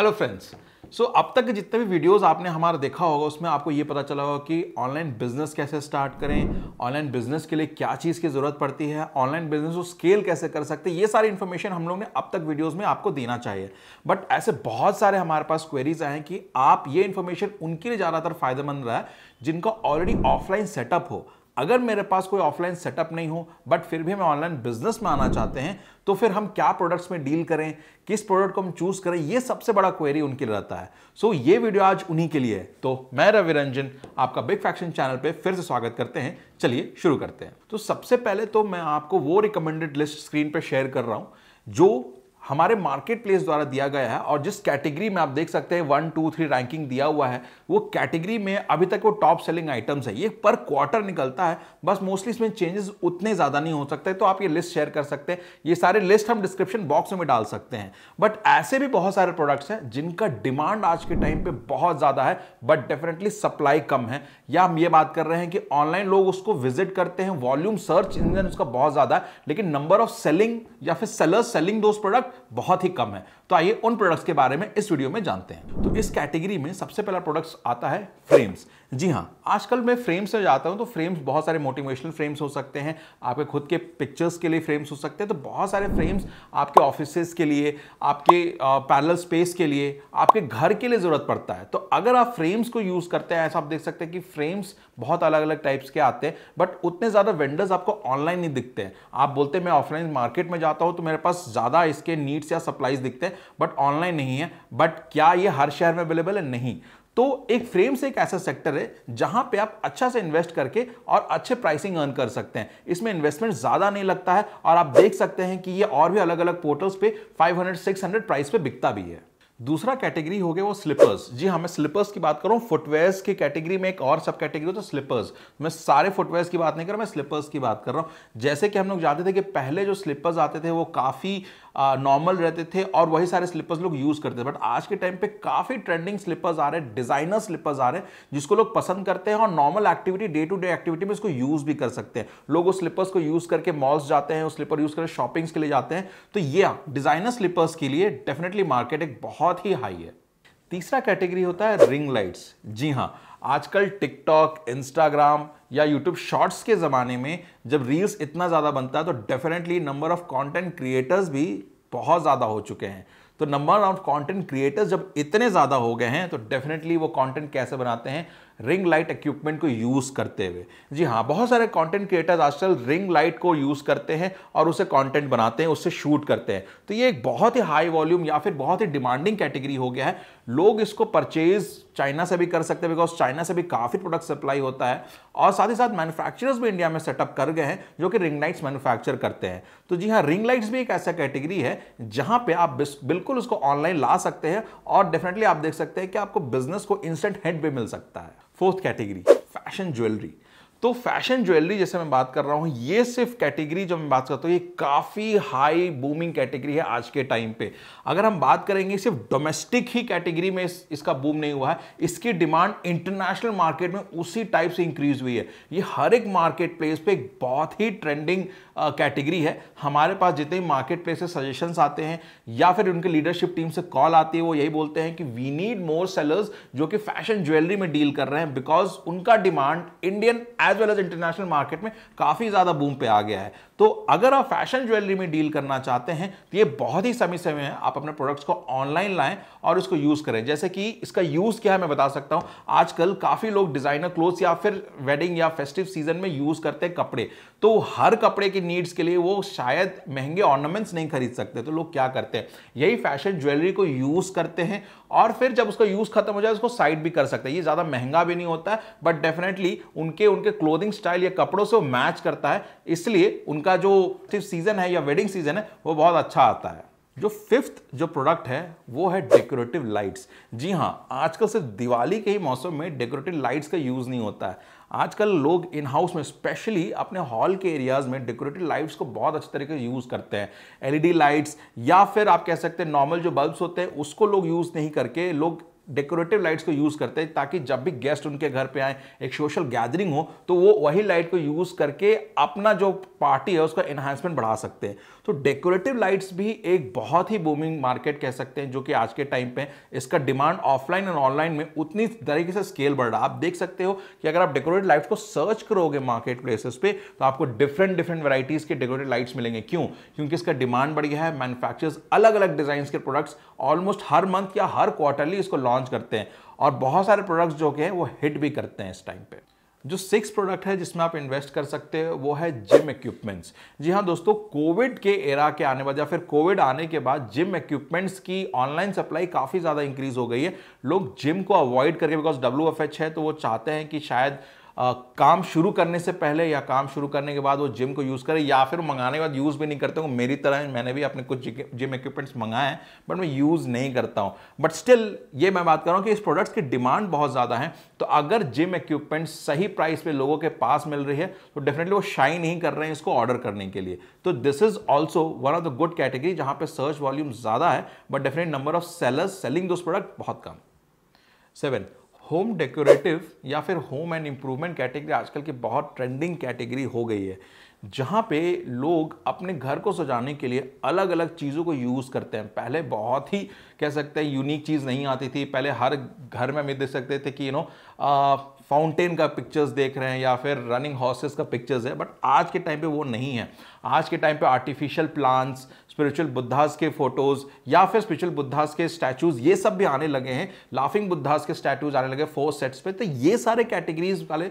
Hello friends so अब तक जितने भी वीडियोस आपने हमारा देखा होगा उसमें आपको ये पता चला होगा कि ऑनलाइन बिजनेस कैसे स्टार्ट करें ऑनलाइन बिजनेस के लिए क्या चीज़ की ज़रूरत पड़ती है ऑनलाइन बिजनेस को स्केल कैसे कर सकते हैं ये सारी इन्फॉर्मेशन हम लोग ने अब तक वीडियोस में आपको देना चाहिए बट ऐसे बहुत सारे हमारे पास क्वेरीज आए हैं कि आप ये इन्फॉर्मेशन उनके लिए ज़्यादातर फायदेमंद रहा है जिनका ऑलरेडी ऑफलाइन सेटअप हो अगर मेरे पास कोई ऑफलाइन सेटअप नहीं हो बट फिर भी मैं ऑनलाइन बिजनेस में आना चाहते हैं तो फिर हम क्या प्रोडक्ट्स में डील करें किस प्रोडक्ट को हम चूज करें ये सबसे बड़ा क्वेरी उनके लिए रहता है सो so, ये वीडियो आज उन्हीं के लिए है तो मैं रवि रंजन आपका बिग फैक्शन चैनल पे फिर से स्वागत करते हैं चलिए शुरू करते हैं तो सबसे पहले तो मैं आपको वो रिकमेंडेड लिस्ट स्क्रीन पर शेयर कर रहा हूँ जो हमारे मार्केट प्लेस द्वारा दिया गया है और जिस कैटेगरी में आप देख सकते हैं वन टू थ्री रैंकिंग दिया हुआ है वो कैटेगरी में अभी तक वो टॉप सेलिंग आइटम्स है ये पर क्वार्टर निकलता है बस मोस्टली इसमें चेंजेस उतने ज़्यादा नहीं हो सकते तो आप ये लिस्ट शेयर कर सकते हैं ये सारे लिस्ट हम डिस्क्रिप्शन बॉक्स में डाल सकते हैं बट ऐसे भी बहुत सारे प्रोडक्ट्स हैं जिनका डिमांड आज के टाइम पर बहुत ज़्यादा है बट डेफिनेटली सप्लाई कम है या हम ये बात कर रहे हैं कि ऑनलाइन लोग उसको विजिट करते हैं वॉल्यूम सर्च इंजन उसका बहुत ज़्यादा है लेकिन नंबर ऑफ सेलिंग या फिर सेलर सेलिंग दोज प्रोडक्ट बहुत ही कम है तो आइए उन प्रोडक्ट्स के बारे में इस वीडियो में जानते हैं तो इस कैटेगरी में सबसे पहला प्रोडक्ट्स आता है फ्रेम्स जी हाँ आजकल मैं फ्रेम्स में जाता हूँ तो फ्रेम्स बहुत सारे मोटिवेशनल फ्रेम्स हो सकते हैं आपके खुद के पिक्चर्स के लिए फ्रेम्स हो सकते हैं तो बहुत सारे फ्रेम्स आपके ऑफिस के लिए आपके पैरल स्पेस के लिए आपके घर के लिए ज़रूरत पड़ता है तो अगर आप फ्रेम्स को यूज़ करते हैं ऐसा आप देख सकते हैं कि फ्रेम्स बहुत अलग अलग टाइप्स के आते हैं बट उतने ज़्यादा वेंडर्स आपको ऑनलाइन नहीं दिखते हैं आप बोलते हैं मैं ऑफलाइन मार्केट में जाता हूँ तो मेरे पास ज़्यादा इसके नीड्स या सप्लाईज दिखते हैं बट ऑनलाइन नहीं है बट क्या ये हर शहर में अवेलेबल है नहीं तो एक फ्रेम से एक ऐसा सेक्टर है जहां पे आप अच्छा से इन्वेस्ट करके और अच्छे प्राइसिंग अर्न कर सकते हैं इसमें इन्वेस्टमेंट ज्यादा नहीं लगता है और आप देख सकते हैं कि ये और भी अलग अलग पोर्टल्स पे 500 600 प्राइस पे बिकता भी है दूसरा कैटेगरी हो गया वो स्लिपर्स जी हाँ मैं स्लिपर्स की बात करूँ फुटवेयर्स की कैटेगरी में एक और सब कैटेगरी होता है स्लिपर्स मैं सारे फुटवेयर्स की बात नहीं कर रहा मैं स्लिपर्स की बात कर रहा हूँ जैसे कि हम लोग जानते थे कि पहले जो स्लिपर्स आते थे वो काफ़ी नॉर्मल रहते थे और वही सारे स्लिपर्स लोग यूज़ करते थे बट आज के टाइम पे काफ़ी ट्रेंडिंग स्लिपर्स आ रहे हैं डिज़ाइनर स्लिपर्स आ रहे हैं जिसको लोग पसंद करते हैं और normal activity day to day activity में इसको यूज़ भी कर सकते हैं लोग उस स्लिपर्स को यूज़ करके मॉल्स जाते हैं उस स्लिपर यूज़ करके शॉपिंग्स के लिए जाते हैं तो ये डिज़ाइनर स्लिपर्स के लिए डेफिनेटली मार्केट एक बहुत ही हाई है तीसरा कैटेगरी होता है रिंग लाइट्स जी हाँ आजकल टिकटॉक इंस्टाग्राम या यूट्यूब शॉर्ट्स के ज़माने में जब रील्स इतना ज़्यादा बनता है तो definitely number of content creators भी बहुत ज़्यादा हो चुके हैं तो नंबर ऑफ कंटेंट क्रिएटर्स जब इतने ज़्यादा हो गए हैं तो डेफिनेटली वो कंटेंट कैसे बनाते हैं रिंग लाइट इक्विपमेंट को यूज़ करते हुए जी हाँ बहुत सारे कंटेंट क्रिएटर्स आजकल रिंग लाइट को यूज़ करते हैं और उसे कंटेंट बनाते हैं उससे शूट करते हैं तो ये एक बहुत ही हाई वॉल्यूम या फिर बहुत ही डिमांडिंग कैटेगरी हो गया है लोग इसको परचेज चाइना से भी कर सकते हैं बिकॉज चाइना से भी काफ़ी प्रोडक्ट सप्लाई होता है और साथ ही साथ मैन्युफैक्चरर्स भी इंडिया में सेटअप कर गए हैं जो कि रिंग लाइट्स मैन्युफैक्चर करते हैं तो जी हाँ रिंग लाइट्स भी एक ऐसा कैटेगरी है जहां पे आप बिल्कुल उसको ऑनलाइन ला सकते हैं और डेफिनेटली आप देख सकते हैं कि आपको बिजनेस को इंस्टेंट हेड भी मिल सकता है Fourth category, fashion jewelry. तो फैशन ज्वेलरी जैसे मैं बात कर रहा हूँ ये सिर्फ कैटेगरी जो मैं बात करता हूँ ये काफ़ी हाई बूमिंग कैटेगरी है आज के टाइम पे अगर हम बात करेंगे सिर्फ डोमेस्टिक ही कैटेगरी में इस, इसका बूम नहीं हुआ है इसकी डिमांड इंटरनेशनल मार्केट में उसी टाइप से इंक्रीज हुई है ये हर एक मार्केट प्लेस पर एक बहुत ही ट्रेंडिंग कैटेगरी है हमारे पास जितने मार्केट प्लेस से सजेशंस आते हैं या फिर उनके लीडरशिप टीम से कॉल आती है वो यही बोलते हैं कि वी नीड मोर सेलर्स जो कि फैशन ज्वेलरी में डील कर रहे हैं बिकॉज उनका demand Indian as well as international market में काफ़ी ज़्यादा बूम पे आ गया है तो अगर आप फैशन ज्वेलरी में डील करना चाहते हैं तो ये बहुत ही समय समय है आप अपने प्रोडक्ट्स को ऑनलाइन लाएं और इसको यूज़ करें जैसे कि इसका यूज़ क्या है मैं बता सकता हूं आजकल काफ़ी लोग डिज़ाइनर क्लोथ या फिर वेडिंग या फेस्टिव सीजन में यूज़ करते हैं कपड़े तो हर कपड़े की नीड्स के लिए वो शायद महंगे ऑर्नामेंट्स नहीं खरीद सकते तो लोग क्या करते हैं यही फैशन ज्वेलरी को यूज़ करते हैं और फिर जब उसका यूज़ खत्म हो जाए उसको साइड भी कर सकते हैं ये ज़्यादा महंगा भी नहीं होता बट डेफिनेटली उनके उनके क्लोथिंग स्टाइल या कपड़ों से मैच करता है इसलिए उनका का जो सीजन है या वेडिंग सीजन है वो बहुत अच्छा आता है जो फिफ्थ जो प्रोडक्ट है वो है डेकोरेटिव लाइट्स जी हाँ आजकल सिर्फ दिवाली के ही मौसम में डेकोरेटिव लाइट्स का यूज़ नहीं होता है आजकल लोग इन हाउस में स्पेशली अपने हॉल के एरियाज में डेकोरेटिव लाइट्स को बहुत अच्छे तरीके से यूज़ करते हैं एलईडी लाइट्स e या फिर आप कह सकते हैं नॉर्मल जो बल्ब्स होते हैं उसको लोग यूज़ नहीं करके लोग डेकोरेटिव लाइट्स को यूज़ करते हैं ताकि जब भी गेस्ट उनके घर पे आए एक सोशल गैदरिंग हो तो वो वही लाइट को यूज़ करके अपना जो पार्टी है उसका एनहांसमेंट बढ़ा सकते हैं तो डेकोरेटिव लाइट्स भी एक बहुत ही बूमिंग मार्केट कह सकते हैं जो कि आज के टाइम पे इसका डिमांड ऑफलाइन और ऑनलाइन में उतनी तरीके से स्केल बढ़ रहा है आप देख सकते हो कि अगर आप डेकोरेटिव लाइट्स को सर्च करोगे मार्केट प्लेसेस पे तो आपको डिफरेंट डिफरेंट वराइटीज के डेकोरेटिव लाइट्स मिलेंगे क्यों क्योंकि इसका डिमांड बढ़ गया है मैनुफैक्चरर्स अलग अलग डिजाइन के प्रोडक्ट्स ऑलमोस्ट हर मंथ या हर क्वार्टरली इसको लॉन्च लॉन्च करते हैं और बहुत सारे प्रोडक्ट्स जो के हैं वो हिट भी करते हैं इस टाइम पे जो सिक्स प्रोडक्ट है जिसमें आप इन्वेस्ट कर सकते हो वो है जिम इक्विपमेंट्स जी हाँ दोस्तों कोविड के एरा के आने बाद या फिर कोविड आने के बाद जिम इक्विपमेंट्स की ऑनलाइन सप्लाई काफ़ी ज़्यादा इंक्रीज हो गई है लोग जिम को अवॉइड करके बिकॉज डब्ल्यू है तो वो चाहते हैं कि शायद आ, काम शुरू करने से पहले या काम शुरू करने के बाद वो जिम को यूज़ करें या फिर मंगाने के बाद यूज़ भी नहीं करते हूँ मेरी तरह मैंने भी अपने कुछ जिम इक्विपमेंट्स मंगाए हैं बट मैं यूज़ नहीं करता हूँ बट स्टिल ये मैं बात कर रहा हूँ कि इस प्रोडक्ट्स की डिमांड बहुत ज़्यादा है तो अगर जिम इक्विपमेंट्स सही प्राइस पर लोगों के पास मिल रही है तो डेफिनेटली वो शाइन ही कर रहे हैं इसको ऑर्डर करने के लिए तो this is also one of the good category जहाँ पर सर्च वॉल्यूम ज़्यादा है but definite number of sellers selling those product बहुत कम सेवन होम डेकोरेटिव या फिर होम एंड इम्प्रूवमेंट कैटेगरी आजकल की बहुत ट्रेंडिंग कैटेगरी हो गई है जहाँ पे लोग अपने घर को सजाने के लिए अलग अलग चीज़ों को यूज़ करते हैं पहले बहुत ही कह सकते हैं यूनिक चीज़ नहीं आती थी पहले हर घर में हमें देख सकते थे कि यू नो फाउंटेन का पिक्चर्स देख रहे हैं या फिर रनिंग हॉर्सेस का पिक्चर्स है बट आज के टाइम पे वो नहीं है आज के टाइम पे आर्टिफिशियल प्लांट्स स्पिरिचुअल बुद्धास के फोटोज या फिर स्पिरिचुअल बुद्धास के स्टैचूज ये सब भी आने लगे हैं लाफिंग बुद्धास के स्टैचूज आने लगे फोर सेट्स पे तो ये सारे कैटेगरीज वाले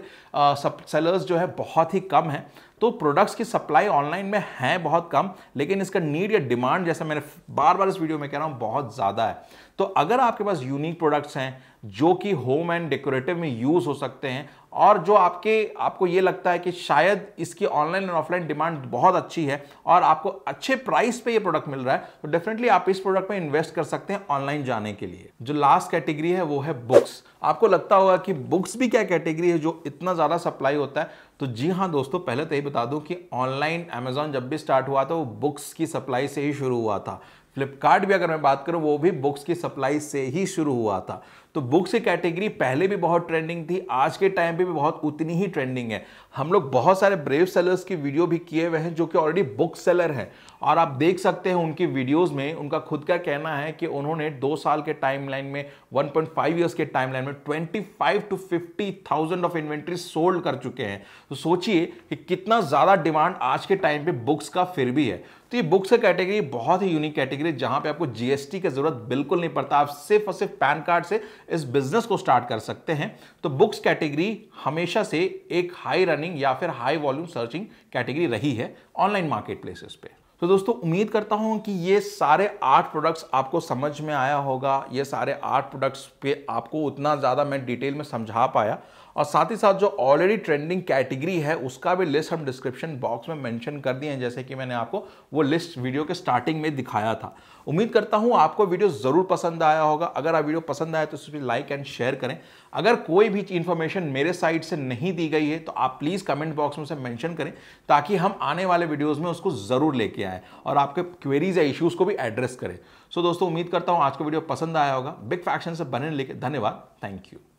सब uh, सेलर्स जो है बहुत ही कम है तो प्रोडक्ट्स की सप्लाई ऑनलाइन में है बहुत कम लेकिन इसका नीड या डिमांड जैसा मैंने बार बार इस वीडियो में कह रहा हूँ बहुत ज़्यादा है तो अगर आपके पास यूनिक प्रोडक्ट्स हैं जो कि होम एंड डेकोरेटिव में यूज़ हो सकते हैं और जो आपके आपको ये लगता है कि शायद इसकी ऑनलाइन एंड ऑफलाइन डिमांड बहुत अच्छी है और आपको अच्छे प्राइस पे ये प्रोडक्ट मिल रहा है तो डेफिनेटली आप इस प्रोडक्ट में इन्वेस्ट कर सकते हैं ऑनलाइन जाने के लिए जो लास्ट कैटेगरी है वो है बुक्स आपको लगता होगा कि बुक्स भी क्या कैटेगरी है जो इतना ज़्यादा सप्लाई होता है तो जी हाँ दोस्तों पहले तो यही बता दूँ कि ऑनलाइन अमेज़ॉन जब भी स्टार्ट हुआ था वो बुक्स की सप्लाई से ही शुरू हुआ था फ्लिपकार्ट भी अगर मैं बात करूं वो भी बुक्स की सप्लाई से ही शुरू हुआ था तो बुक्स की कैटेगरी पहले भी बहुत ट्रेंडिंग थी आज के टाइम पे भी बहुत उतनी ही ट्रेंडिंग है हम लोग बहुत सारे ब्रेव सेलर्स की वीडियो भी किए हुए हैं जो कि ऑलरेडी बुक सेलर हैं और आप देख सकते हैं उनकी वीडियोस में उनका खुद का कहना है कि उन्होंने दो साल के टाइम में वन पॉइंट ईयर्स के टाइम में twenty two fifty of inventory sold कर चुके हैं तो सोचिए कि कितना ज़्यादा डिमांड आज के टाइम पे बुक्स का फिर भी है तो ये बुक्स का कैटेगरी बहुत ही यूनिक कैटेगरी जहां पे आपको जीएसटी की जरूरत बिल्कुल नहीं पड़ता आप सिर्फ और सिर्फ पैन कार्ड से इस बिजनेस को स्टार्ट कर सकते हैं तो बुक्स कैटेगरी हमेशा से एक हाई रनिंग या फिर हाई वॉल्यूम सर्चिंग कैटेगरी रही है ऑनलाइन मार्केट प्लेसेस पे तो दोस्तों उम्मीद करता हूं कि ये सारे आठ प्रोडक्ट्स आपको समझ में आया होगा ये सारे आठ प्रोडक्ट्स पे आपको उतना ज़्यादा मैं डिटेल में समझा पाया और साथ ही साथ जो ऑलरेडी ट्रेंडिंग कैटेगरी है उसका भी लिस्ट हम डिस्क्रिप्शन बॉक्स में मेंशन कर दिए हैं जैसे कि मैंने आपको वो लिस्ट वीडियो के स्टार्टिंग में दिखाया था उम्मीद करता हूं आपको वीडियो ज़रूर पसंद आया होगा अगर आप वीडियो पसंद आया तो उसमें लाइक एंड शेयर करें अगर कोई भी इन्फॉर्मेशन मेरे साइड से नहीं दी गई है तो आप प्लीज़ कमेंट बॉक्स में उसे मेंशन करें ताकि हम आने वाले वीडियोस में उसको ज़रूर लेके आए और आपके क्वेरीज या इश्यूज़ को भी एड्रेस करें सो so, दोस्तों उम्मीद करता हूँ आज को वीडियो पसंद आया होगा बिग फैक्शन से बने लेके धन्यवाद थैंक यू